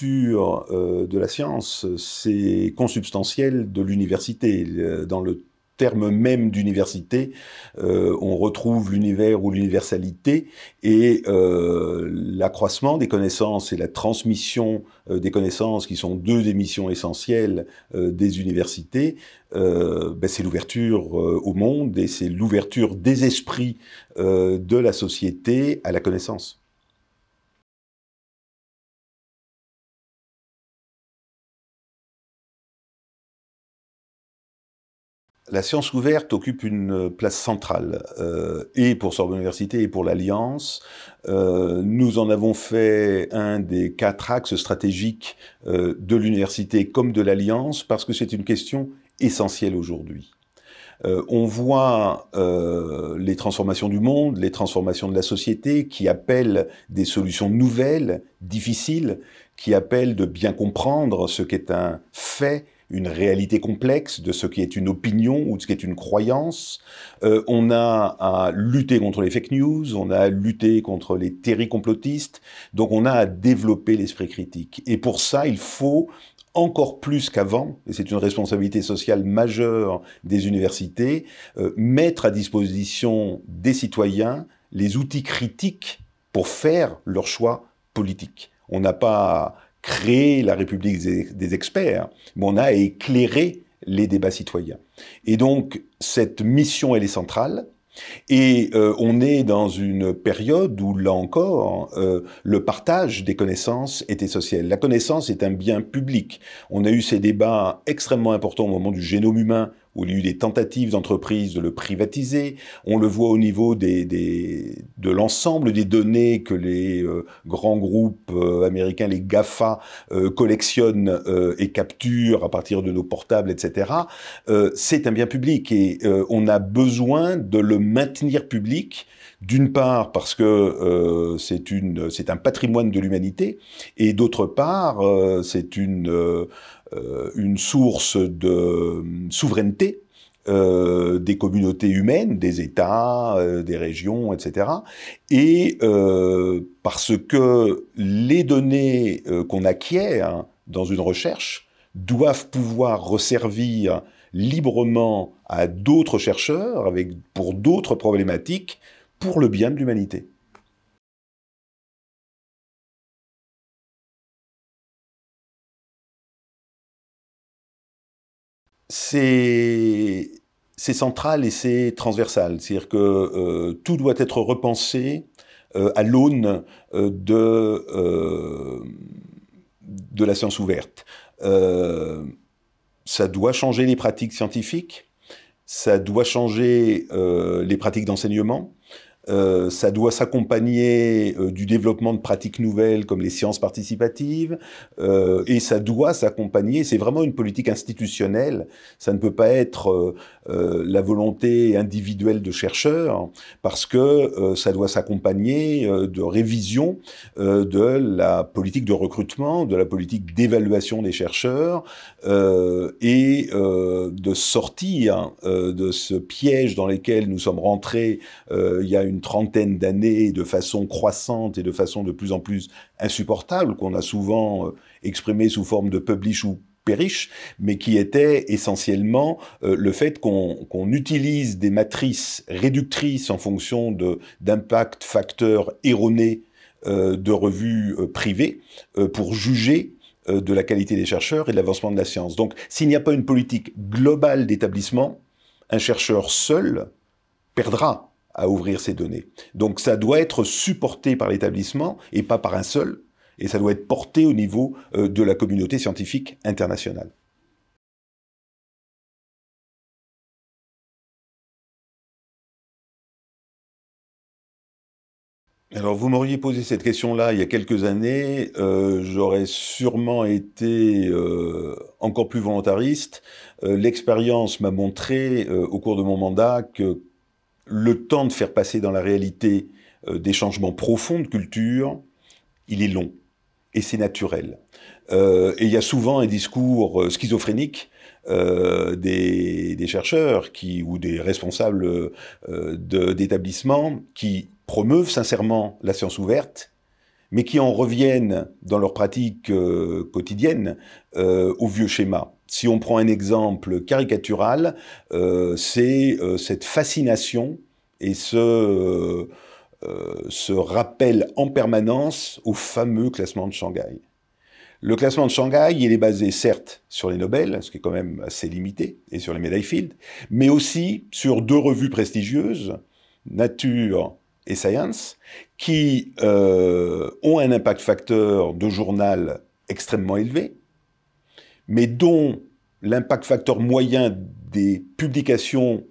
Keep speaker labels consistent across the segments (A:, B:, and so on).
A: l'ouverture euh, de la science, c'est consubstantiel de l'université. Dans le terme même d'université, euh, on retrouve l'univers ou l'universalité et euh, l'accroissement des connaissances et la transmission des connaissances, qui sont deux des essentielles des universités, ben, c'est l'ouverture au monde et c'est l'ouverture
B: des esprits de la société à la connaissance. la science ouverte occupe une euh, place
A: centrale, euh, et pour Sorbonne Université et pour l'Alliance. Euh, nous en avons fait un des quatre axes stratégiques de l'université comme de l'Alliance, parce que c'est une question essentielle aujourd'hui. on voit les transformations du monde, les transformations de la société qui appellent des solutions nouvelles, difficiles, qui appellent de bien comprendre ce qu'est un fait, une réalité complexe de ce qui est une opinion ou de ce qui est une croyance. Euh, on a à lutter contre les fake news, on a à lutter contre les théories complotistes, donc on a à développer l'esprit critique. Et pour ça, il faut encore plus qu'avant, et c'est une responsabilité sociale majeure des universités, euh, mettre à disposition des citoyens les outils critiques pour faire leur choix politique. On n'a pas créé la République des experts, mais on a éclairé les débats citoyens. Et donc, cette mission, elle est centrale. Et euh, on est dans une période où, là encore, euh, le partage des connaissances était social. La connaissance est un bien public. On a eu ces débats extrêmement importants au moment du génome humain où il y a eu des tentatives d'entreprises de le privatiser. On le voit au niveau des, de l'ensemble des données que les euh, grands groupes euh, américains, les GAFA, euh, collectionnent et capturent à partir de nos portables, etc. C'est un bien public et on a besoin de le maintenir public. D'une part parce que c'est un patrimoine de l'humanité et d'autre part c'est une euh, une source de euh, souveraineté euh, des communautés humaines, des États, des régions, etc. Et parce que les données qu'on acquiert hein, dans une recherche doivent pouvoir resservir librement à d'autres chercheurs avec, pour
B: d'autres problématiques pour le bien de l'humanité. c'est central et c'est transversal.
A: C'est-à-dire que euh, tout doit être repensé euh, à l'aune euh, de la science ouverte. ça doit changer les pratiques scientifiques, ça doit changer les pratiques d'enseignement, euh, ça doit s'accompagner euh, du développement de pratiques nouvelles comme les sciences participatives, euh, et ça doit s'accompagner, c'est vraiment une politique institutionnelle, ça ne peut pas être euh, la volonté individuelle de chercheurs, parce que ça doit s'accompagner de révision de la politique de recrutement, de la politique d'évaluation des chercheurs, et de sortir de ce piège dans lequel nous sommes rentrés il y a une une trentaine d'années de façon croissante et de façon de plus en plus insupportable, qu'on a souvent euh, exprimé sous forme de publish ou perish, mais qui était essentiellement euh, le fait qu'on utilise des matrices réductrices en fonction d'impact facteurs erronés euh, de revues privées pour juger de la qualité des chercheurs et de l'avancement de la science. Donc s'il n'y a pas une politique globale d'établissement, un chercheur seul perdra à ouvrir ces données. Donc ça doit être supporté par l'établissement et pas par un
B: seul, et ça doit être porté au niveau euh, de la communauté scientifique internationale. Alors vous m'auriez posé cette question-là il y a
A: quelques années, euh, j'aurais sûrement été euh, encore plus volontariste. L'expérience m'a montré au cours de mon mandat que le temps de faire passer dans la réalité euh, des changements profonds de culture, il est long et c'est naturel. Euh, et il y a souvent un discours euh, schizophrénique des, chercheurs ou des responsables d'établissements qui promeuvent sincèrement la science ouverte, mais qui en reviennent dans leur pratique quotidienne au vieux schéma. Si on prend un exemple caricatural, euh, c'est euh, cette fascination et ce, euh, euh, ce rappel en permanence au fameux classement de Shanghai. Le classement de Shanghai, il est basé certes sur les Nobel, ce qui est quand même assez limité, et sur les médailles Field, mais aussi sur deux revues prestigieuses, Nature et Science, qui euh, ont un impact facteur de journal extrêmement élevé, mais dont l'impact facteur moyen des publications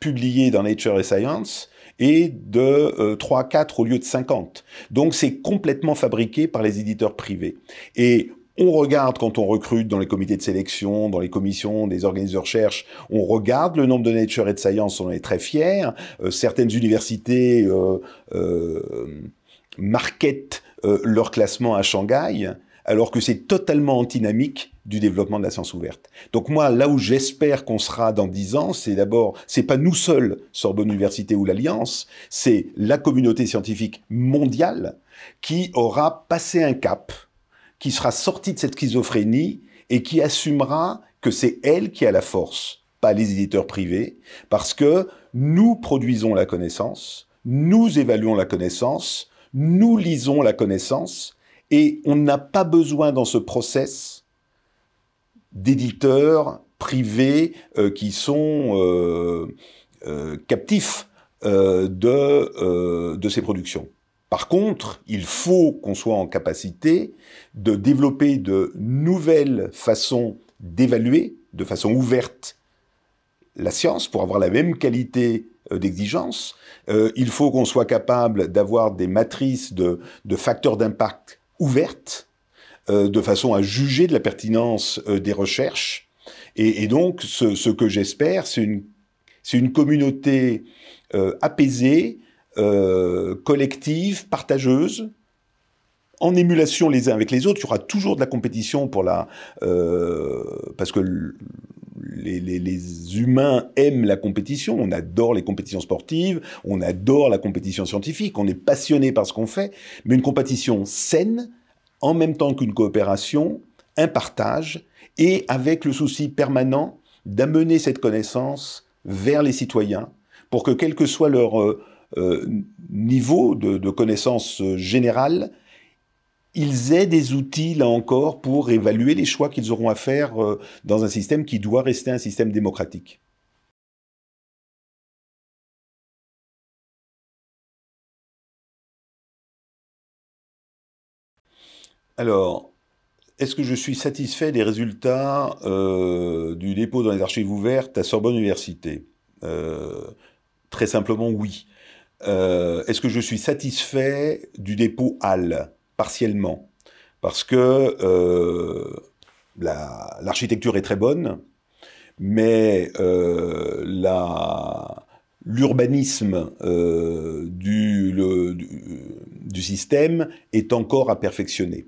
A: publiées dans Nature et Science est de 3 euh, à 4 au lieu de 50. Donc c'est complètement fabriqué par les éditeurs privés. Et on regarde quand on recrute dans les comités de sélection, dans les commissions des organismes de recherche, on regarde le nombre de Nature et Science, on est très fiers. Euh, certaines universités euh, euh, leur classement à Shanghai alors que c'est totalement antinamique du développement de la science ouverte. Donc moi, là où j'espère qu'on sera dans dix ans, c'est d'abord, c'est pas nous seuls, Sorbonne Université ou l'Alliance, c'est la communauté scientifique mondiale qui aura passé un cap, qui sera sortie de cette schizophrénie et qui assumera que c'est elle qui a la force, pas les éditeurs privés, parce que nous produisons la connaissance, nous évaluons la connaissance, nous lisons la connaissance, et on n'a pas besoin dans ce process d'éditeurs privés euh, qui sont euh, euh, captifs de, de ces productions. Par contre, il faut qu'on soit en capacité de développer de nouvelles façons d'évaluer de façon ouverte la science pour avoir la même qualité d'exigence. il faut qu'on soit capable d'avoir des matrices de, de facteurs d'impact ouverte euh, de façon à juger de la pertinence euh, des recherches. Et, donc, ce, que j'espère, c'est une, une communauté euh, apaisée, collective, partageuse, en émulation les uns avec les autres. Il y aura toujours de la compétition pour la, parce que les, humains aiment la compétition, on adore les compétitions sportives, on adore la compétition scientifique, on est passionné par ce qu'on fait, mais une compétition saine, en même temps qu'une coopération, un partage, et avec le souci permanent d'amener cette connaissance vers les citoyens, pour que quel que soit leur euh, euh, niveau de connaissance euh, générale, ils aient des outils, là encore, pour évaluer les choix qu'ils auront à faire euh, dans un
B: système qui doit rester un système démocratique. Alors, est-ce que je suis satisfait des résultats euh,
A: du dépôt dans les archives ouvertes à Sorbonne Université euh, Très simplement, oui. est-ce que je suis satisfait du dépôt HAL e partiellement, parce que euh, l'architecture est très bonne, mais euh, l'urbanisme euh, du, système est encore à perfectionner.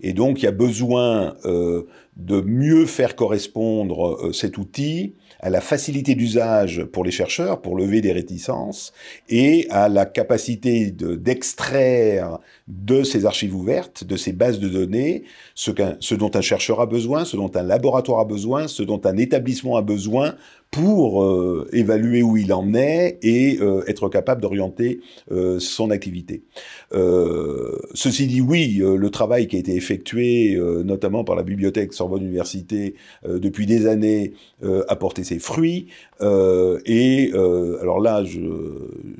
A: Et donc, il y a besoin de mieux faire correspondre cet outil à la facilité d'usage pour les chercheurs, pour lever des réticences, et à la capacité d'extraire de, ces archives ouvertes, de ces bases de données, ce, ce dont un chercheur a besoin, ce dont un laboratoire a besoin, ce dont un établissement a besoin pour euh, évaluer où il en est et euh, être capable d'orienter euh, son activité. ceci dit, oui, le travail qui a été effectué, notamment par la bibliothèque Sorbonne Université, depuis des années, a porté ses fruits. et alors là,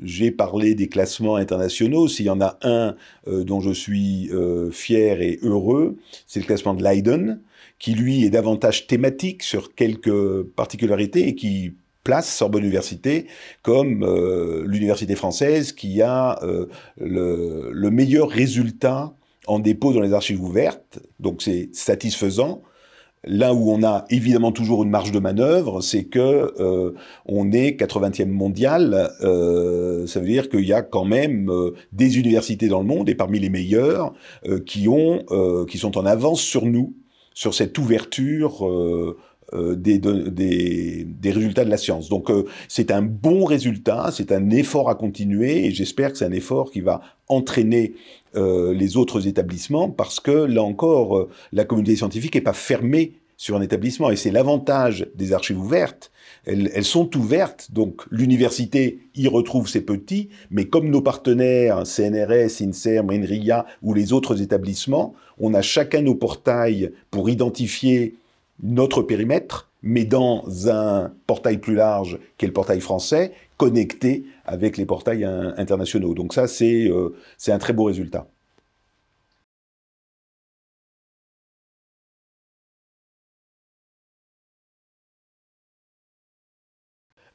A: j'ai parlé des classements internationaux. S'il y en a un dont je suis fier et heureux, c'est le classement de Leiden qui lui est davantage thématique sur quelques particularités et qui place Sorbonne Université comme euh, l'université française qui a euh, le, meilleur résultat en dépôt dans les archives ouvertes. Donc c'est satisfaisant. Là où on a évidemment toujours une marge de manœuvre, c'est que euh, on est 80e mondial. ça veut dire qu'il y a quand même des universités dans le monde et parmi les meilleures qui ont, qui sont en avance sur nous sur cette ouverture euh, euh, des, résultats de la science. Donc euh, c'est un bon résultat, c'est un effort à continuer et j'espère que c'est un effort qui va entraîner les autres établissements parce que là encore, la communauté scientifique n'est pas fermée sur un établissement et c'est l'avantage des archives ouvertes. Elles, elles sont ouvertes, donc l'université y retrouve ses petits, mais comme nos partenaires CNRS, INSERM, INRIA ou les autres établissements, on a chacun nos portails pour identifier notre périmètre, mais dans un portail plus large qu'est le portail français, connecté
B: avec les portails internationaux. Donc ça, euh, c'est un très beau résultat.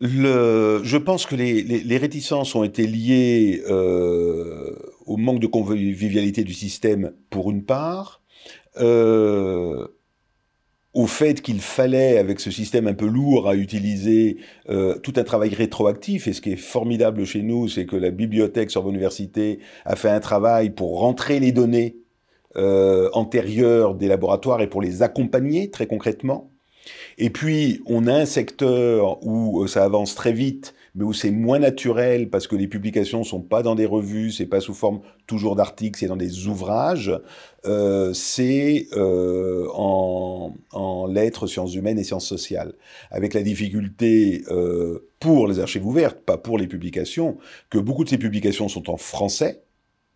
B: je pense que les,
A: réticences ont été liées euh, au manque de convivialité du système pour une part, euh, au fait qu'il fallait, avec ce système un peu lourd à utiliser, euh, tout un travail rétroactif. Et ce qui est formidable chez nous, c'est que la bibliothèque sur l'université a fait un travail pour rentrer les données euh, antérieures des laboratoires et pour les accompagner très concrètement. Et puis, on a un secteur où ça avance très vite, mais où c'est moins naturel parce que les publications sont pas dans des revues, c'est pas sous forme toujours d'articles, c'est dans des ouvrages, euh, c'est euh, en, en, lettres, sciences humaines et sciences sociales, avec la difficulté euh, pour les archives ouvertes, pas pour les publications, que beaucoup de ces publications sont en français,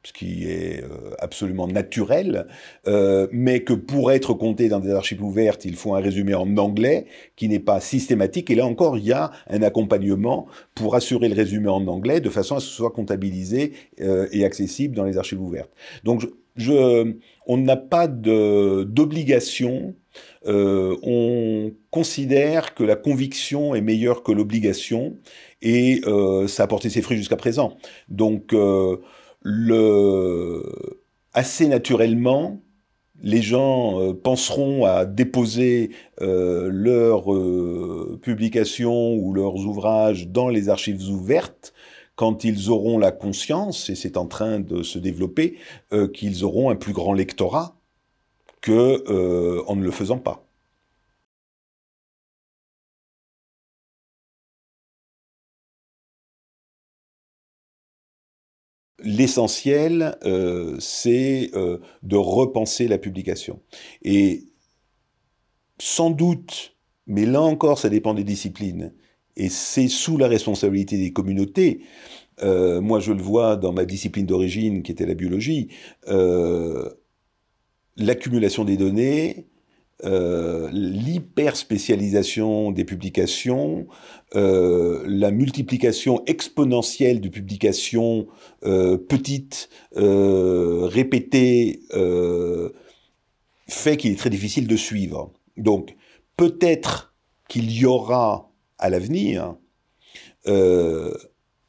A: ce qui est euh, absolument naturel, euh, mais que pour être compté dans des archives ouvertes, il faut un résumé en anglais qui n'est pas systématique. Et là encore, il y a un accompagnement pour assurer le résumé en anglais de façon à ce que ce soit comptabilisé euh, et accessible dans les archives ouvertes. Donc, je, on n'a pas d'obligation. on considère que la conviction est meilleure que l'obligation et ça a porté ses fruits jusqu'à présent. Donc le... assez naturellement, les gens euh, penseront à déposer euh, leurs euh, publications ou leurs ouvrages dans les archives ouvertes quand ils auront la conscience, et c'est en train de se développer, qu'ils auront un plus grand
B: lectorat que en ne le faisant pas. l'essentiel, euh, c'est euh,
A: de repenser la publication. Et sans doute, mais là encore, ça dépend des disciplines, et c'est sous la responsabilité des communautés. Euh, moi, je le vois dans ma discipline d'origine, qui était la biologie, l'accumulation des données, euh, l'hyperspécialisation des publications, euh, la multiplication exponentielle de publications euh, petites, euh, répétées, fait qu'il est très difficile de suivre. Donc, peut-être qu'il y aura à l'avenir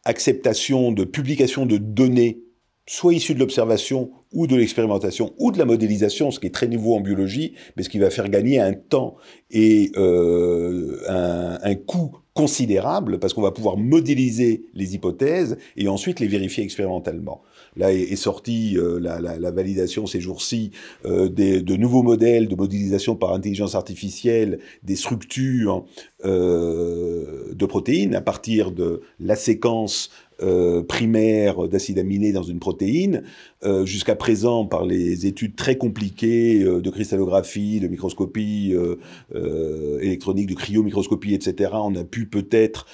A: acceptation de publication de données soit issu de l'observation ou de l'expérimentation ou de la modélisation, ce qui est très nouveau en biologie, mais ce qui va faire gagner un temps et euh, un, coût considérable parce qu'on va pouvoir modéliser les hypothèses et ensuite les vérifier expérimentalement. Là est, sortie euh, la, validation ces jours-ci euh, de nouveaux modèles de modélisation par intelligence artificielle des structures de protéines à partir de la séquence euh, primaire d'acide aminé dans une protéine euh, jusqu'à présent par les études très compliquées euh, de cristallographie, de microscopie euh, électronique, de cryomicroscopie, etc. On a pu peut-être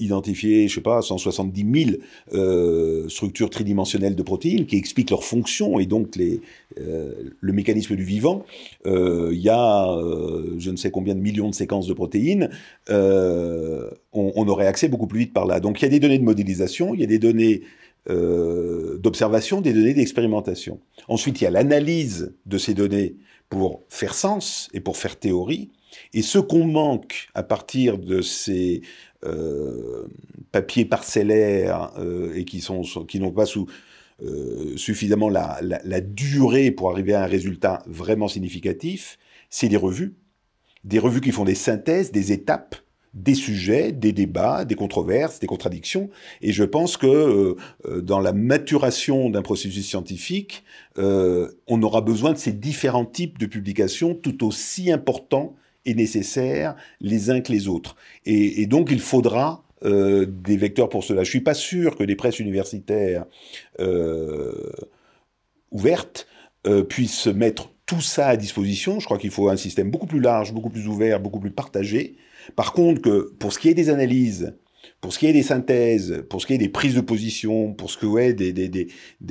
A: identifier, je sais pas, 170 000 structures tridimensionnelles de protéines qui expliquent leur fonction et donc les, le mécanisme du vivant. Il y a je ne sais combien de millions de séquences de protéines. On, on, aurait accès beaucoup plus vite par là. Donc il y a des données de modélisation, il y a des données euh, d'observation, des données d'expérimentation. Ensuite, il y a l'analyse de ces données pour faire sens et pour faire théorie. Et ce qu'on manque à partir de ces euh, papiers parcellaires euh, et qui sont qui n'ont pas suffisamment la, durée pour arriver à un résultat vraiment significatif, c'est des revues, des revues qui font des synthèses, des étapes des sujets, des débats, des controverses, des contradictions. Et je pense que euh, euh, dans la maturation d'un processus scientifique, euh, on aura besoin de ces différents types de publications tout aussi importants et nécessaires les uns que les autres. Et, donc il faudra des vecteurs pour cela. Je ne suis pas sûr que des presses universitaires ouvertes puissent mettre tout ça à disposition. Je crois qu'il faut un système beaucoup plus large, beaucoup plus ouvert, beaucoup plus partagé. Par contre, que pour ce qui est des analyses, pour ce qui est des synthèses, pour ce qui est des prises de position, pour ce qui ouais, est des,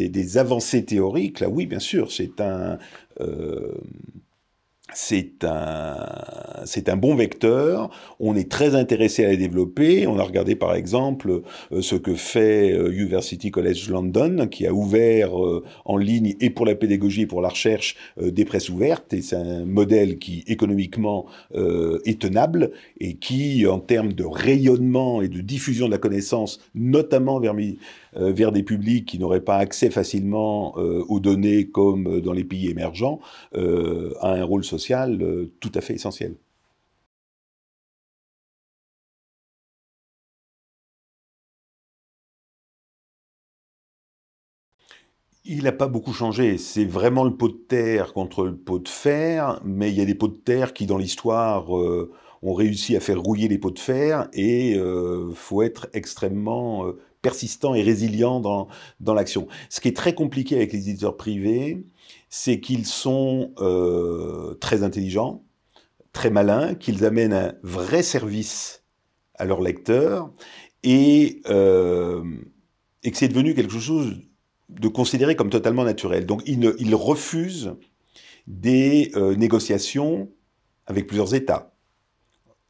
A: des, avancées théoriques, là oui, bien sûr, c'est un... Euh, c'est un, c'est un bon vecteur. On est très intéressé à les développer. On a regardé par exemple euh, ce que fait euh, University College London, qui a ouvert euh, en ligne et pour la pédagogie et pour la recherche des presses ouvertes. Et c'est un modèle qui économiquement est tenable et qui, en termes de rayonnement et de diffusion de la connaissance, notamment vers euh, vers des publics qui n'auraient pas accès facilement euh, aux données comme euh,
B: dans les pays émergents, a un rôle social tout à fait essentiel. Il n'a pas beaucoup changé. C'est vraiment
A: le pot de terre contre le pot de fer, mais il y a des pots de terre qui, dans l'histoire, ont réussi à faire rouiller les pots de fer et il faut être extrêmement persistant et résilient dans, l'action. Ce qui est très compliqué avec les éditeurs privés, c'est qu'ils sont euh, très intelligents, très malins, qu'ils amènent un vrai service à leurs lecteurs et, euh, que c'est devenu quelque chose de considéré comme totalement naturel. Donc ils, refusent des euh, négociations avec plusieurs États.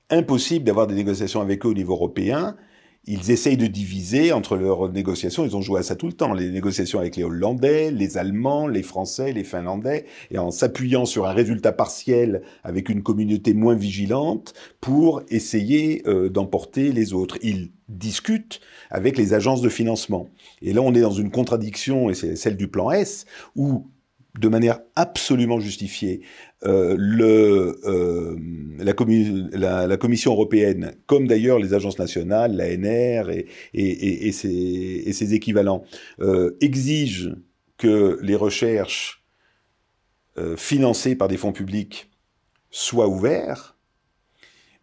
A: Impossible d'avoir des négociations avec eux au niveau européen ils essayent de diviser entre leurs négociations. Ils ont joué à ça tout le temps. Les négociations avec les Hollandais, les Allemands, les Français, les Finlandais, et en s'appuyant sur un résultat partiel avec une communauté moins vigilante pour essayer euh, d'emporter les autres. Ils discutent avec les agences de financement. Et là, on est dans une contradiction, et c'est celle du plan S, où de manière absolument justifiée, euh, le, euh, la, la, Commission européenne, comme d'ailleurs les agences nationales, l'ANR et, et, et, ses, et, équivalents, euh, exigent que les recherches euh, financées par des fonds publics soient ouvertes,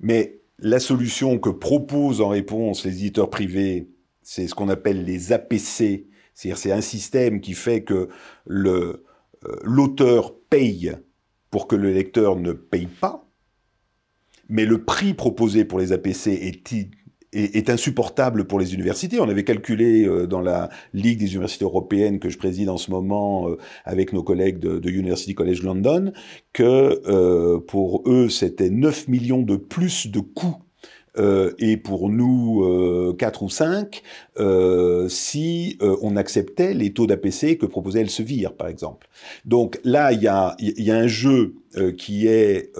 A: mais la solution que proposent en réponse les éditeurs privés, c'est ce qu'on appelle les APC, c'est-à-dire c'est un système qui fait que euh, l'auteur paye pour que le lecteur ne paye pas, mais le prix proposé pour les APC est, insupportable pour les universités. On avait calculé euh, dans la Ligue des universités européennes que je préside en ce moment euh, avec nos collègues de, University College London que euh, pour eux, c'était 9 millions de plus de coûts euh, et pour nous 4 euh, ou 5 euh, si on acceptait les taux d'APC que proposait Elsevier, par exemple. Donc là, il y a, un jeu qui est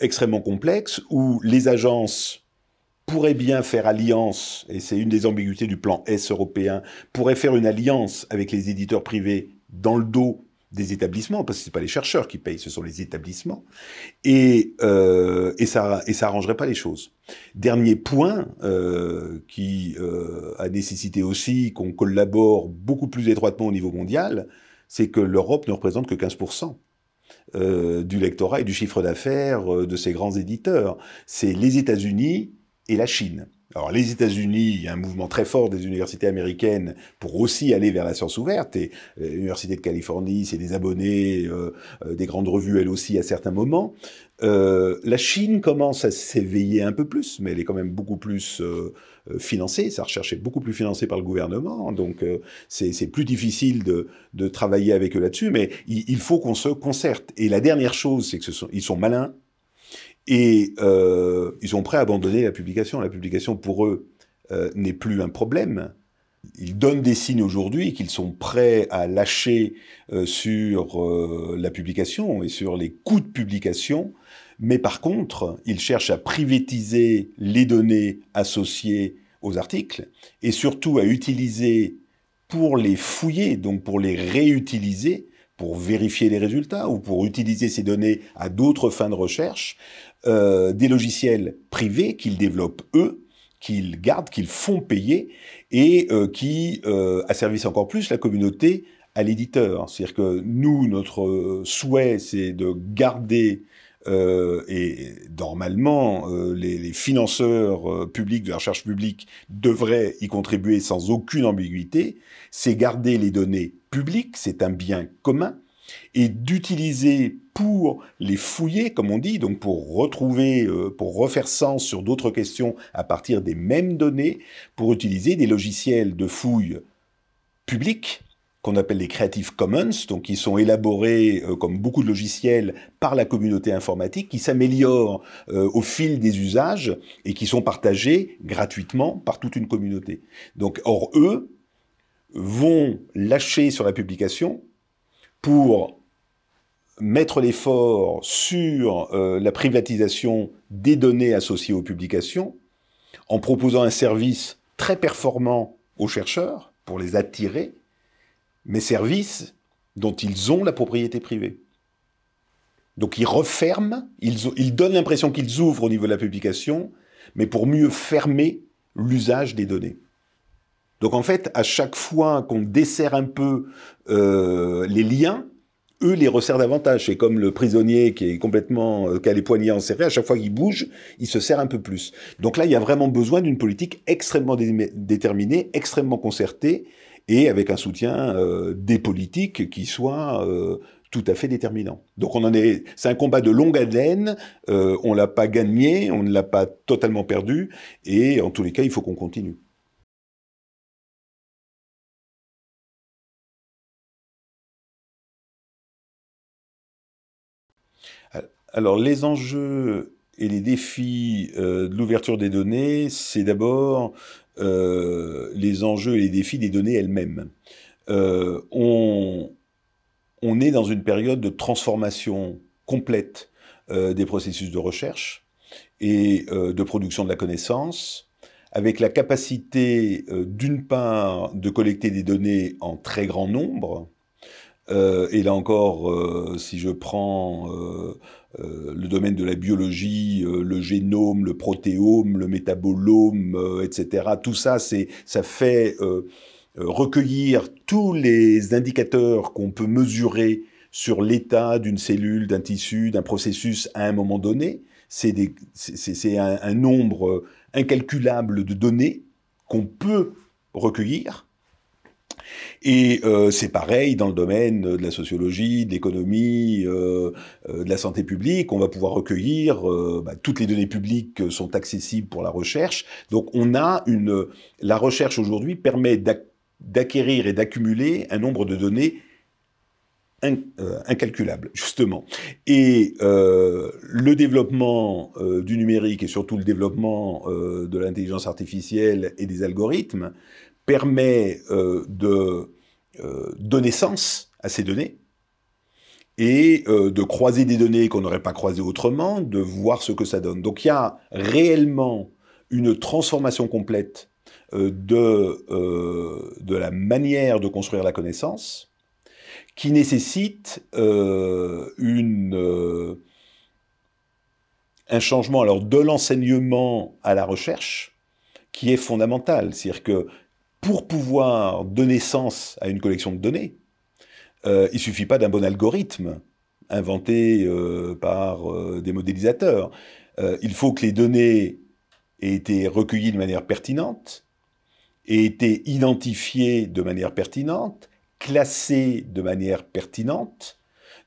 A: extrêmement complexe où les agences pourraient bien faire alliance, et c'est une des ambiguïtés du plan S européen, pourraient faire une alliance avec les éditeurs privés dans le dos des établissements, parce que c'est pas les chercheurs qui payent, ce sont les établissements, et, euh, et ça et ça arrangerait pas les choses. Dernier point euh, qui euh, a nécessité aussi qu'on collabore beaucoup plus étroitement au niveau mondial, c'est que l'Europe ne représente que 15%. du lectorat et du chiffre d'affaires de ces grands éditeurs. C'est les États-Unis et la Chine. Alors les États-Unis, il y a un mouvement très fort des universités américaines pour aussi aller vers la science ouverte. Et euh, l'Université de Californie, c'est des abonnés euh, euh, des grandes revues, elle aussi, à certains moments. la Chine commence à s'éveiller un peu plus, mais elle est quand même beaucoup plus financée. Sa recherche est beaucoup plus financée par le gouvernement, donc c'est plus difficile de, travailler avec eux là-dessus. Mais il, il faut qu'on se concerte. Et la dernière chose, c'est que ce sont, ils sont malins et euh, ils sont prêts à abandonner la publication. La publication, pour eux, euh, n'est plus un problème. Ils donnent des signes aujourd'hui qu'ils sont prêts à lâcher euh, sur la publication et sur les coûts de publication. Mais par contre, ils cherchent à privatiser les données associées aux articles et surtout à utiliser pour les fouiller, donc pour les réutiliser, pour vérifier les résultats ou pour utiliser ces données à d'autres fins de recherche, euh, des logiciels privés qu'ils développent eux, qu'ils gardent, qu'ils font payer et euh, qui euh, asservissent encore plus la communauté à l'éditeur. C'est-à-dire que nous, notre souhait, c'est de garder et normalement, les, financeurs publics de la recherche publique devraient y contribuer sans aucune ambiguïté, c'est garder les données publiques, c'est un bien commun, et d'utiliser pour les fouiller, comme on dit, donc pour retrouver, euh, pour refaire sens sur d'autres questions à partir des mêmes données, pour utiliser des logiciels de fouille publics, qu'on appelle les Creative Commons, donc qui sont élaborés, euh, comme beaucoup de logiciels, par la communauté informatique, qui s'améliorent euh, au fil des usages et qui sont partagés gratuitement par toute une communauté. Donc, or, eux vont lâcher sur la publication pour mettre l'effort sur euh, la privatisation des données associées aux publications, en proposant un service très performant aux chercheurs pour les attirer, mais services dont ils ont la propriété privée. Donc ils referment, ils donnent l'impression qu'ils ouvrent au niveau de la publication, mais pour mieux fermer l'usage des données. Donc en fait, à chaque fois qu'on desserre un peu euh, les liens, eux les resserrent davantage. C'est comme le prisonnier qui est complètement euh, a les poignets enserrés. À chaque fois qu'il bouge, il se serre un peu plus. Donc là, il y a vraiment besoin d'une politique extrêmement déterminée, extrêmement concertée et avec un soutien euh, des politiques qui soit tout à fait déterminant. Donc on en est, c'est un combat de longue haleine. on l'a pas
B: gagné, on ne l'a pas totalement perdu, et en tous les cas, il faut qu'on continue. Alors, les enjeux
A: et les défis euh, de l'ouverture des données, c'est d'abord euh, les enjeux et les défis des données elles-mêmes. Euh, on, est dans une période de transformation complète des processus de recherche et de production de la connaissance, avec la capacité, d'une part, de collecter des données en très grand nombre, et là encore, si je prends euh, le domaine de la biologie, euh, le génome, le protéome, le métabolome, euh, etc. Tout ça, c'est ça fait recueillir tous les indicateurs qu'on peut mesurer sur l'état d'une cellule, d'un tissu, d'un processus à un moment donné. C'est un, un nombre incalculable de données qu'on peut recueillir et euh, c'est pareil dans le domaine de la sociologie, de l'économie, euh, euh, de la santé publique. On va pouvoir recueillir bah, toutes les données publiques sont accessibles pour la recherche. Donc on a une la recherche aujourd'hui permet d'acquérir et d'accumuler un nombre de données incalculables, justement. Et le développement du numérique et surtout le développement de l'intelligence artificielle et des algorithmes permet euh, de euh, donner sens à ces données et euh, de croiser des données qu'on n'aurait pas croisées autrement, de voir ce que ça donne. Donc il y a réellement une transformation complète de, de la manière de construire la connaissance qui nécessite une, un changement alors de l'enseignement à la recherche, qui est fondamental. C'est-à-dire que pour pouvoir donner sens à une collection de données, euh, il ne suffit pas d'un bon algorithme inventé euh, par euh, des modélisateurs. il faut que les données aient été recueillies de manière pertinente, aient été identifiées de manière pertinente, classées de manière pertinente,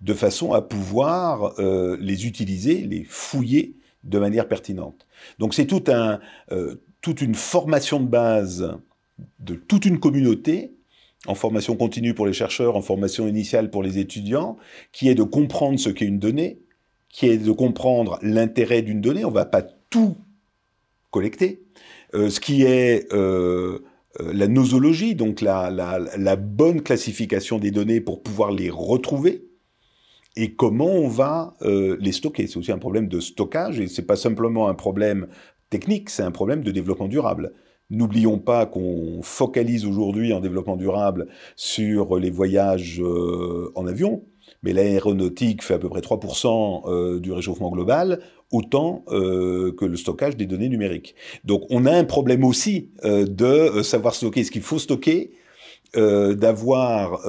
A: de façon à pouvoir les utiliser, les fouiller de manière pertinente. Donc c'est tout un, toute une formation de base de toute une communauté, en formation continue pour les chercheurs, en formation initiale pour les étudiants, qui est de comprendre ce qu'est une donnée, qui est de comprendre l'intérêt d'une donnée. On ne va pas tout collecter. Euh, ce qui est euh, euh, la nosologie, donc la, bonne classification des données pour pouvoir les retrouver. Et comment on va les stocker C'est aussi un problème de stockage et ce n'est pas simplement un problème technique, c'est un problème de développement durable. N'oublions pas qu'on focalise aujourd'hui en développement durable sur les voyages euh, en avion, mais l'aéronautique fait à peu près 3% euh, du réchauffement global, autant euh, que le stockage des données numériques. Donc on a un problème aussi de savoir stocker ce qu'il faut stocker, d'avoir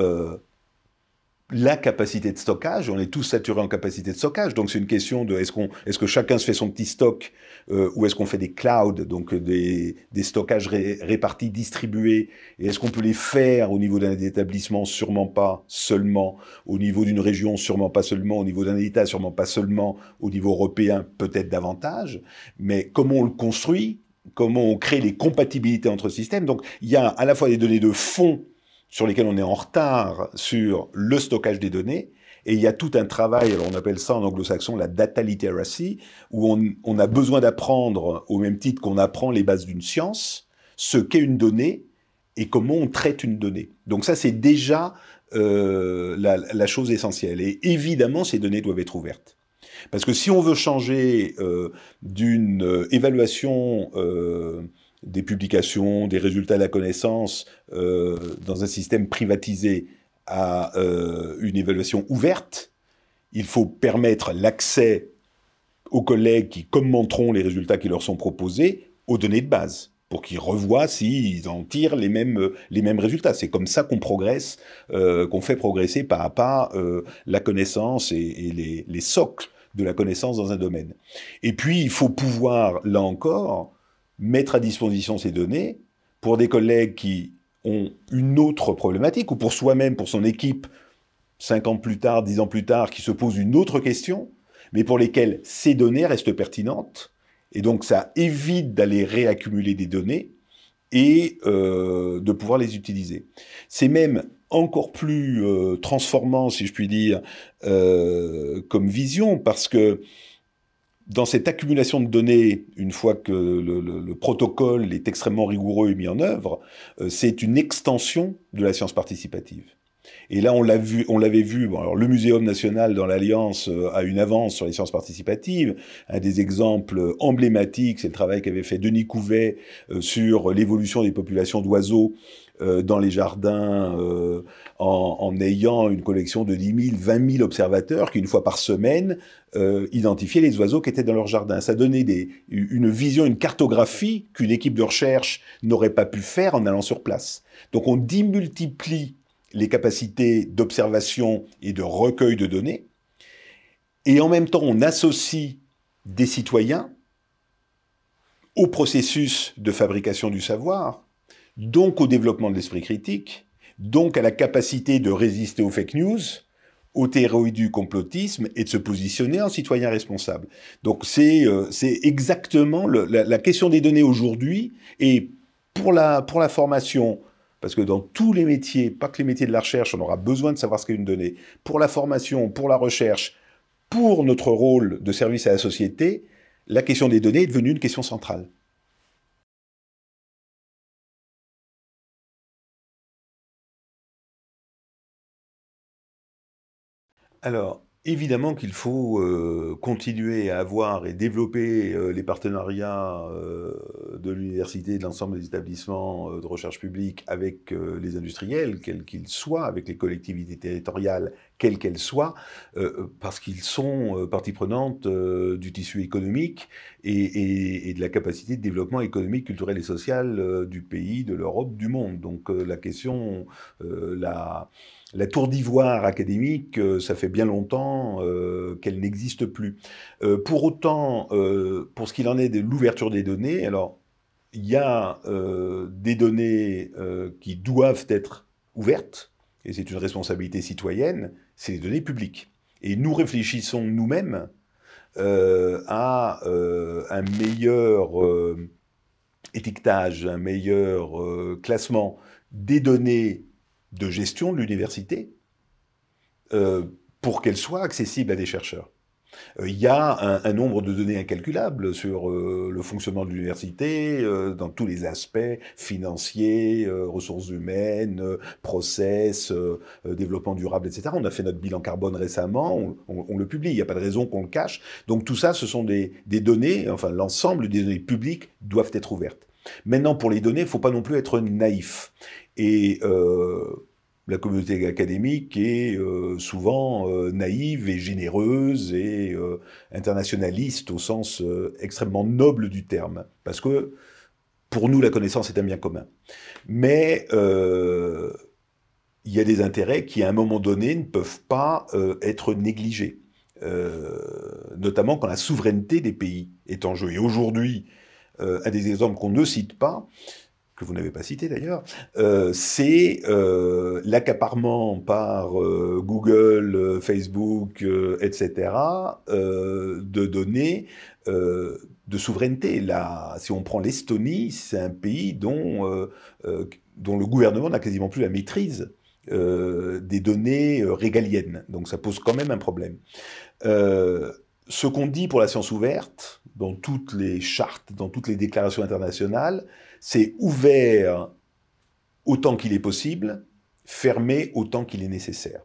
A: la capacité de stockage, on est tous saturés en capacité de stockage, donc c'est une question de est-ce est que chacun se fait son petit stock euh, Ou est-ce qu'on fait des clouds, donc des, stockages répartis, distribués Et est-ce qu'on peut les faire au niveau d'un établissement Sûrement pas seulement. Au niveau d'une région, sûrement pas seulement. Au niveau d'un État, sûrement pas seulement. Au niveau européen, peut-être davantage. Mais comment on le construit Comment on crée les compatibilités entre systèmes Donc il y a à la fois des données de fond sur lesquelles on est en retard sur le stockage des données, et il y a tout un travail, on appelle ça en anglo-saxon la data literacy, où on, a besoin d'apprendre, au même titre qu'on apprend les bases d'une science, ce qu'est une donnée et comment on traite une donnée. Donc ça, c'est déjà euh, la, chose essentielle. Et évidemment, ces données doivent être ouvertes. Parce que si on veut changer euh, d'une euh, évaluation des publications, des résultats de la connaissance dans un système privatisé à euh, une évaluation ouverte. Il faut permettre l'accès aux collègues qui commenteront les résultats qui leur sont proposés aux données de base pour qu'ils revoient s'ils en tirent les mêmes, les mêmes résultats. C'est comme ça qu'on progresse, euh, qu'on fait progresser pas à pas la connaissance et, les, les, socles de la connaissance dans un domaine. Et puis, il faut pouvoir, là encore, mettre à disposition ces données pour des collègues qui une autre problématique, ou pour soi-même, pour son équipe, cinq ans plus tard, dix ans plus tard, qui se pose une autre question, mais pour lesquelles ces données restent pertinentes. Et donc, ça évite d'aller réaccumuler des données et euh, de pouvoir les utiliser. C'est même encore plus euh, transformant, si je puis dire, euh, comme vision, parce que dans cette accumulation de données, une fois que le, protocole est extrêmement rigoureux et mis en œuvre, euh, c'est une extension de la science participative. Et là, on l'a vu, on l'avait vu. alors, le Muséum national dans l'Alliance euh, a une avance sur les sciences participatives. Un des exemples euh, emblématiques, c'est le travail qu'avait fait Denis Couvet sur l'évolution des populations d'oiseaux euh, dans les jardins euh, en, ayant une collection de 10 000, 20 000 observateurs qui, une fois par semaine, euh, identifiaient les oiseaux qui étaient dans leur jardin. Ça donnait une vision, une cartographie qu'une équipe de recherche n'aurait pas pu faire en allant sur place. Donc on démultiplie les capacités d'observation et de recueil de données, et en même temps on associe des citoyens au processus de fabrication du savoir, donc au développement de l'esprit critique, donc à la capacité de résister aux fake news, aux théories du complotisme et de se positionner en citoyen responsable. Donc c'est euh, exactement la, la, question des données aujourd'hui et pour la pour la formation parce que dans tous les métiers, pas que les métiers de la recherche, on aura besoin de savoir ce qu'est une donnée. Pour la formation, pour la recherche, pour notre rôle de service à la société, la
B: question des données est devenue une question centrale. Alors, Évidemment qu'il faut euh, continuer à avoir et développer
A: euh, les partenariats euh, de l'université et de l'ensemble des établissements de recherche publique avec les industriels, quels qu'ils soient, avec les collectivités territoriales, quelles qu'elles soient, euh, euh, parce qu'ils sont euh, partie prenante du tissu économique et, de la capacité de développement économique, culturel et social du pays, de l'Europe, du monde. Donc la question, la, la, tour d'ivoire académique, ça fait bien longtemps qu'elle n'existe plus. pour autant, pour ce qu'il en est de l'ouverture des données, alors il y a des données qui doivent être ouvertes, et c'est une responsabilité citoyenne, c'est les données publiques. Et nous réfléchissons nous-mêmes euh, à euh, un meilleur euh, étiquetage, un meilleur classement des données de gestion de l'université pour qu'elles soient accessibles à des chercheurs. Euh, il y a un, nombre de données incalculables sur euh, le fonctionnement de l'université, euh, dans tous les aspects financiers, ressources humaines, process, développement durable, etc. On a fait notre bilan carbone récemment, on, le publie, il n'y a pas de raison qu'on le cache. Donc tout ça, ce sont des, des données, enfin l'ensemble des données publiques doivent être ouvertes. Maintenant, pour les données, il ne faut pas non plus être naïf. Et la communauté académique est euh, souvent euh, naïve et généreuse et euh, internationaliste au sens extrêmement noble du terme, parce que pour nous la connaissance est un bien commun. Mais il y a des intérêts qui à un moment donné ne peuvent pas être négligés, notamment quand la souveraineté des pays est en jeu. Et aujourd'hui, à des exemples qu'on ne cite pas, que vous n'avez pas cité d'ailleurs, euh, c'est euh, l'accaparement par euh, Google, Facebook, etc., de données de souveraineté. Là, si on prend l'Estonie, c'est un pays dont, dont le gouvernement n'a quasiment plus la maîtrise. des données régaliennes. Donc ça pose quand même un problème. ce qu'on dit pour la science ouverte, dans toutes les chartes, dans toutes les déclarations internationales, c'est ouvert autant qu'il est possible, fermé autant qu'il est nécessaire.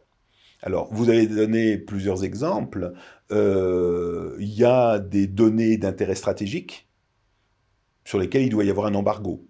A: Alors, vous avez donné plusieurs exemples. Euh, il y a des données d'intérêt stratégique sur lesquelles il doit y avoir un embargo.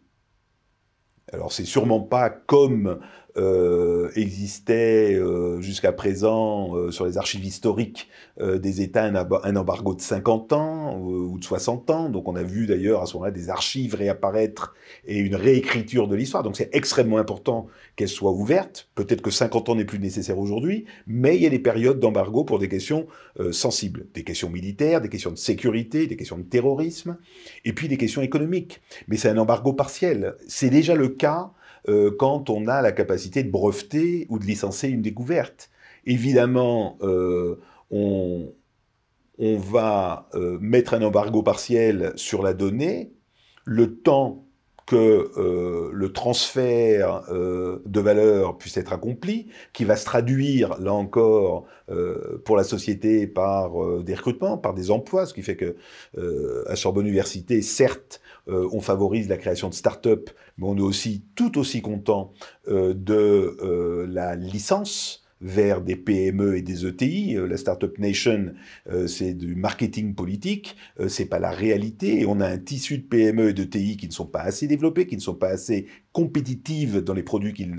A: Alors, c'est sûrement pas comme euh, existait euh, jusqu'à présent euh, sur les archives historiques des États un, embargo de 50 ans ou de 60 ans. Donc on a vu d'ailleurs à ce moment-là des archives réapparaître et une réécriture de l'histoire. Donc c'est extrêmement important qu'elle soit ouverte. Peut-être que 50 ans n'est plus nécessaire aujourd'hui, mais il y a des périodes d'embargo pour des questions sensibles, des questions militaires, des questions de sécurité, des questions de terrorisme, et puis des questions économiques. Mais c'est un embargo partiel. C'est déjà le cas euh, quand on a la capacité de breveter ou de licencier une découverte. Évidemment, euh, on, va euh, mettre un embargo partiel sur la donnée, le temps que le transfert de valeur puisse être accompli, qui va se traduire, là encore, pour la société par des recrutements, par des emplois, ce qui fait que à Sorbonne Université, certes, on favorise la création de start-up mais on est aussi tout aussi content euh, de euh, la licence vers des PME et des ETI. Euh, la Startup Nation, c'est du marketing politique, ce c'est pas la réalité. on a un tissu de PME et d'ETI qui ne sont pas assez développés, qui ne sont pas assez compétitives dans les produits qu'ils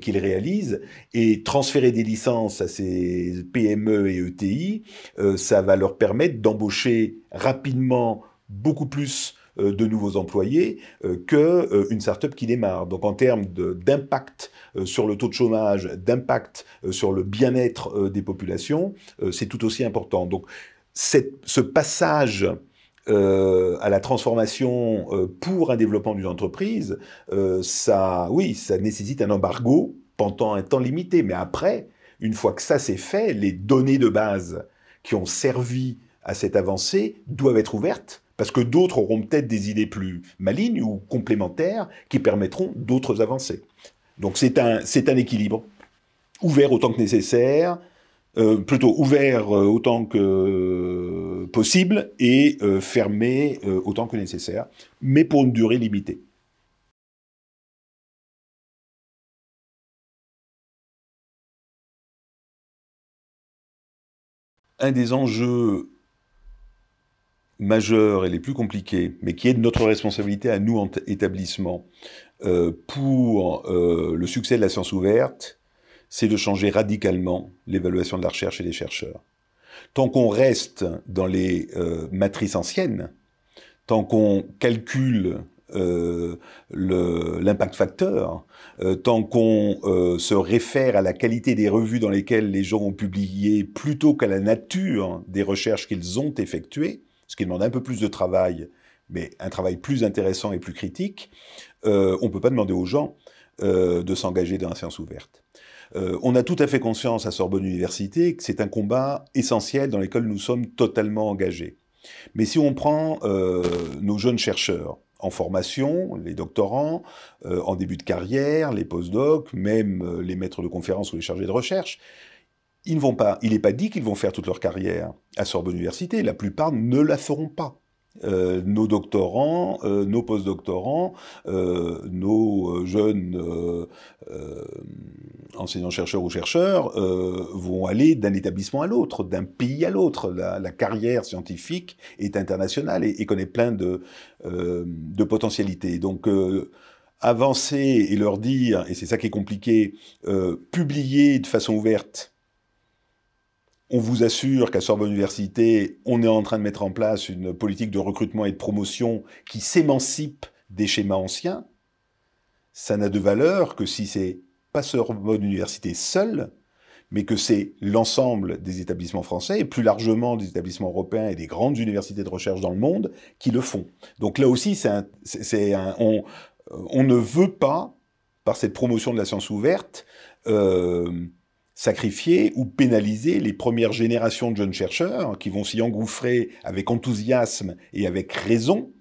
A: qu'ils réalisent et transférer des licences à ces PME et ETI, ça va leur permettre d'embaucher rapidement beaucoup plus euh, de nouveaux employés euh, qu'une euh, start-up qui démarre. Donc en termes d'impact sur le taux de chômage, d'impact sur le bien-être des populations, c'est tout aussi important. Donc ce passage à la transformation pour un développement d'une entreprise, ça, oui, ça nécessite un embargo pendant un temps limité. Mais après, une fois que ça s'est fait, les données de base qui ont servi à cette avancée doivent être ouvertes parce que d'autres auront peut-être des idées plus malignes ou complémentaires qui permettront d'autres avancées. Donc c'est un, équilibre, ouvert autant que nécessaire, euh, plutôt ouvert euh, autant que euh, possible et
B: fermé autant que nécessaire, mais pour une durée limitée. Un des enjeux majeur
A: et les plus compliquées, mais qui est de notre responsabilité à nous en établissement, euh, pour euh, le succès de la science ouverte, c'est de changer radicalement l'évaluation de la recherche et des chercheurs. Tant qu'on reste dans les euh, matrices anciennes, tant qu'on calcule euh, l'impact facteur, euh, tant qu'on euh, se réfère à la qualité des revues dans lesquelles les gens ont publié plutôt qu'à la nature des recherches qu'ils ont effectuées, ce qui demande un peu plus de travail, mais un travail plus intéressant et plus critique, euh, on ne peut pas demander aux gens euh, de s'engager dans la science ouverte. Euh, on a tout à fait conscience à Sorbonne Université que c'est un combat essentiel dans lequel nous sommes totalement engagés. Mais si on prend nos jeunes chercheurs, en formation, les doctorants, en début de carrière, les post postdocs, même les maîtres de conférences ou les chargés de recherche, pas, il n'est pas dit qu'ils vont faire toute leur carrière à Sorbonne Université, la plupart ne la feront pas. Euh, nos doctorants, euh, nos postdoctorants, euh, nos euh, jeunes euh, euh, enseignants-chercheurs ou chercheurs vont aller d'un établissement à l'autre, d'un pays à l'autre. La, la, carrière scientifique est internationale et, et connaît plein de, de potentialités. Donc, avancer et leur dire, et c'est ça qui est compliqué, publier de façon ouverte on vous assure qu'à Sorbonne Université, on est en train de mettre en place une politique de recrutement et de promotion qui s'émancipe des schémas anciens. Ça n'a de valeur que si c'est pas Sorbonne Université seule, mais que c'est l'ensemble des établissements français et plus largement des établissements européens et des grandes universités de recherche dans le monde qui le font. Donc là aussi, on, ne veut pas, par cette promotion de la science ouverte, euh, sacrifier ou pénaliser les premières générations de jeunes chercheurs qui vont s'y engouffrer avec enthousiasme et avec raison,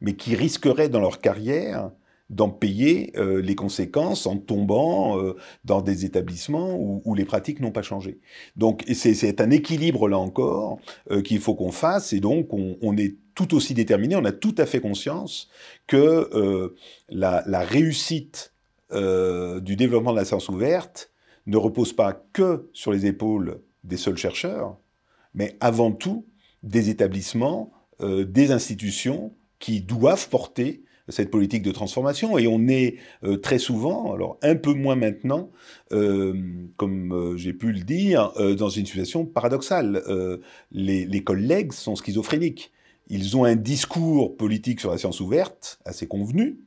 A: mais qui risqueraient dans leur carrière d'en payer euh, les conséquences en tombant euh, dans des établissements où, les pratiques n'ont pas changé. Donc c'est un équilibre là encore euh, qu'il faut qu'on fasse et donc on, est tout aussi déterminé, on a tout à fait conscience que la, réussite du développement de la science ouverte ne repose pas que sur les épaules des seuls chercheurs, mais avant tout des établissements, euh, des institutions qui doivent porter cette politique de transformation. Et on est euh, très souvent, alors un peu moins maintenant, euh, comme j'ai pu le dire, dans une situation paradoxale. les, collègues sont schizophréniques. Ils ont un discours politique sur la science ouverte assez convenu.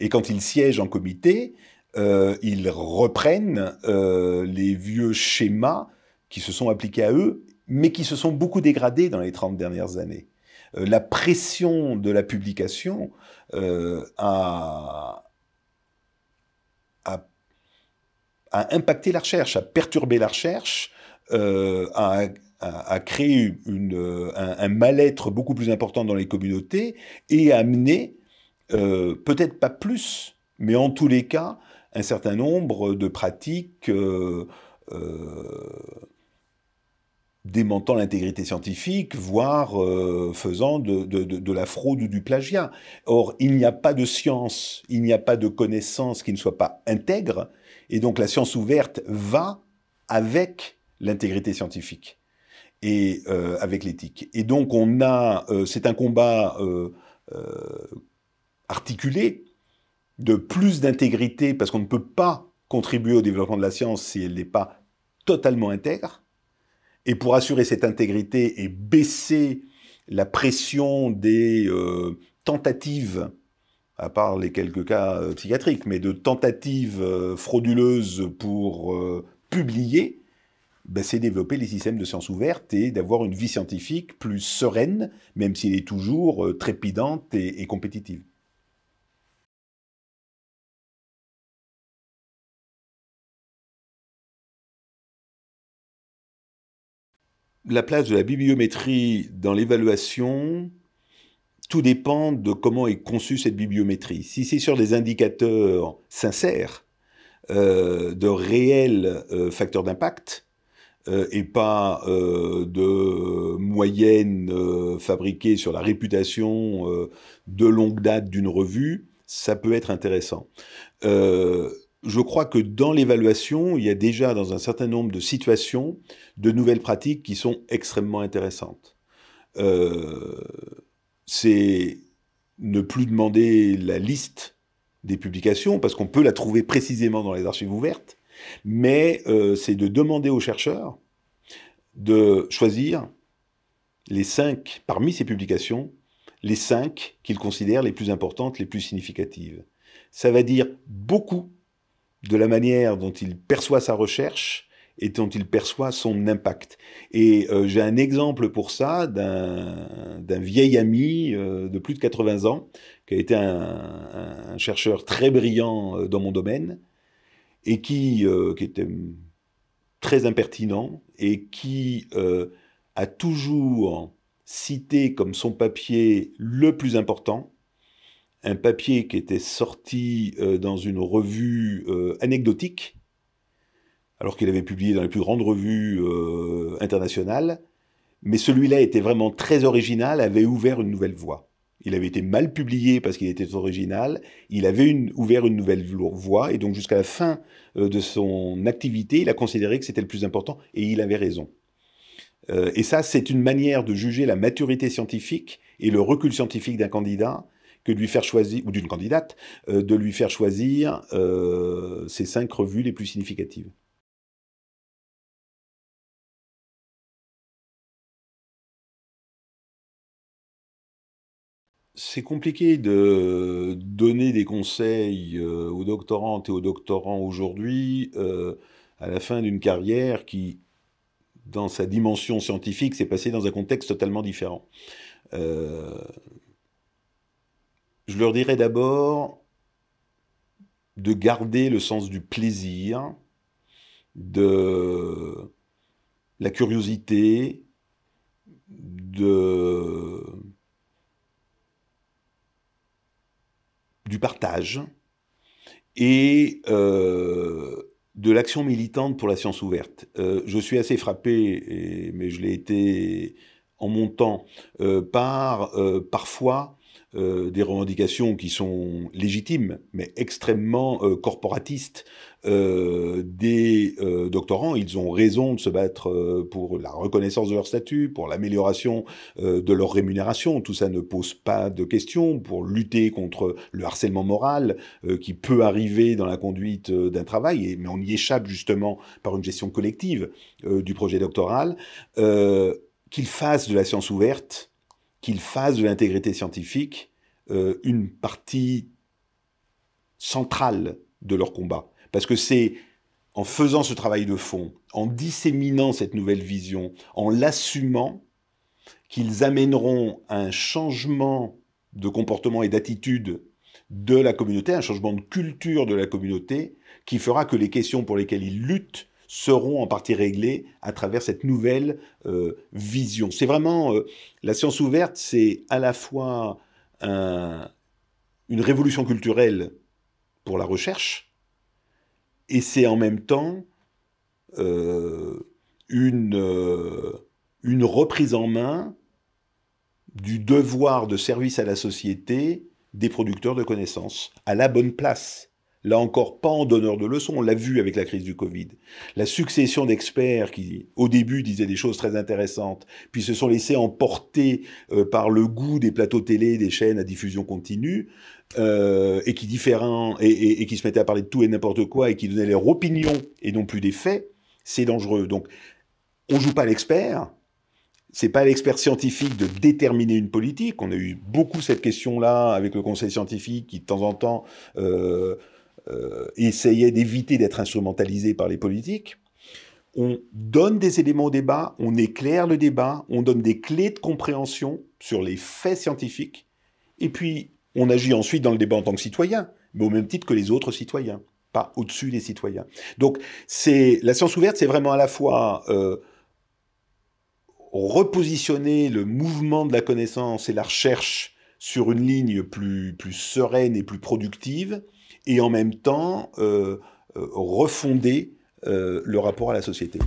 A: Et quand ils siègent en comité, euh, ils reprennent euh, les vieux schémas qui se sont appliqués à eux, mais qui se sont beaucoup dégradés dans les 30 dernières années. Euh, la pression de la publication a, impacté la recherche, a perturbé la recherche, a créé un, mal-être beaucoup plus important dans les communautés et a amené, peut-être pas plus, mais en tous les cas, un certain nombre de pratiques euh, euh, démentant l'intégrité scientifique, voire euh, faisant de, la fraude ou du plagiat. Or, il n'y a pas de science, il n'y a pas de connaissance qui ne soit pas intègre, et donc la science ouverte va avec l'intégrité scientifique et avec l'éthique. Et donc on a, c'est un combat articulé de plus d'intégrité, parce qu'on ne peut pas contribuer au développement de la science si elle n'est pas totalement intègre. Et pour assurer cette intégrité et baisser la pression des euh, tentatives, à part les quelques cas euh, psychiatriques, mais de tentatives euh, frauduleuses pour publier, ben, c'est développer les systèmes de sciences ouvertes et d'avoir une vie scientifique plus sereine, même si elle est toujours
B: trépidante et compétitive. la place de la bibliométrie dans l'évaluation,
A: tout dépend de comment est conçue cette bibliométrie. Si c'est sur des indicateurs sincères, euh, de réels euh, facteurs d'impact, euh, et pas de moyenne fabriquée sur la réputation de longue date d'une revue, ça peut être intéressant je crois que dans l'évaluation, il y a déjà dans un certain nombre de situations de nouvelles pratiques qui sont extrêmement intéressantes. Euh, c'est ne plus demander la liste des publications, parce qu'on peut la trouver précisément dans les archives ouvertes, mais euh, c'est de demander aux chercheurs de choisir les cinq, parmi ces publications, les cinq qu'ils considèrent les plus importantes, les plus significatives. Ça va dire beaucoup de la manière dont il perçoit sa recherche et dont il perçoit son impact. Et euh, j'ai un exemple pour ça d'un vieil ami euh, de plus de 80 ans, qui a été un, chercheur très brillant euh, dans mon domaine, et qui, qui était très impertinent, et qui a toujours cité comme son papier le plus important, un papier qui était sorti euh, dans une revue euh, anecdotique, alors qu'il avait publié dans les plus grandes revues euh, internationales, mais celui-là était vraiment très original, avait ouvert une nouvelle voie. Il avait été mal publié parce qu'il était original, il avait ouvert une nouvelle voie, et donc jusqu'à la fin de son activité, il a considéré que c'était le plus important, et il avait raison. et ça, c'est une manière de juger la maturité scientifique et le recul scientifique d'un candidat que de lui faire choisir, ou d'une candidate, euh, de lui faire choisir
B: euh, ses cinq revues les plus significatives. C'est compliqué de donner des conseils euh, aux doctorantes
A: et aux doctorants aujourd'hui, à la fin d'une carrière qui, dans sa dimension scientifique, s'est passée dans un contexte totalement différent je leur dirais d'abord de garder le sens du plaisir, de la curiosité, de du partage et euh, de l'action militante pour la science ouverte. Euh, je suis assez frappé, mais je l'ai été en mon temps, euh, par parfois euh, des revendications qui sont légitimes, mais extrêmement euh, corporatistes euh, des doctorants. Ils ont raison de se battre pour la reconnaissance de leur statut, pour l'amélioration de leur rémunération. Tout ça ne pose pas de questions pour lutter contre le harcèlement moral qui peut arriver dans la conduite d'un travail, et, mais on y échappe justement par une gestion collective du projet doctoral. qu'ils fassent de la science ouverte qu'ils fassent de l'intégrité scientifique euh, une partie centrale de leur combat. Parce que c'est en faisant ce travail de fond, en disséminant cette nouvelle vision, en l'assumant, qu'ils amèneront un changement de comportement et d'attitude de la communauté, un changement de culture de la communauté, qui fera que les questions pour lesquelles ils luttent seront en partie réglés à travers cette nouvelle euh, vision. C'est vraiment euh, la science ouverte, c'est à la fois une révolution culturelle pour la recherche, et c'est en même temps euh, une reprise en main du devoir de service à la société des producteurs de connaissances, à la bonne place. Là encore, pas en donneur de leçons, on l'a vu avec la crise du Covid. La succession d'experts qui, au début, disaient des choses très intéressantes, puis se sont laissés emporter euh, par le goût des plateaux télé, des chaînes à diffusion continue, euh, et qui et, qui se mettaient à parler de tout et n'importe quoi, et qui donnaient leur opinion et non plus des faits, c'est dangereux. Donc, on joue pas l'expert, c'est pas l'expert scientifique de déterminer une politique. On a eu beaucoup cette question-là avec le conseil scientifique qui, de temps en temps, euh, euh, d'éviter d'être instrumentalisé par les politiques. On donne des éléments au débat, on éclaire le débat, on donne des clés de compréhension sur les faits scientifiques, et puis on agit ensuite dans le débat en tant que citoyen, mais au même titre que les autres citoyens, pas au-dessus des citoyens. Donc c'est la science ouverte, c'est vraiment à la fois euh, repositionner le mouvement de la connaissance et la recherche sur une ligne plus sereine et plus productive, et en même temps euh, euh, refonder euh, le rapport à la société.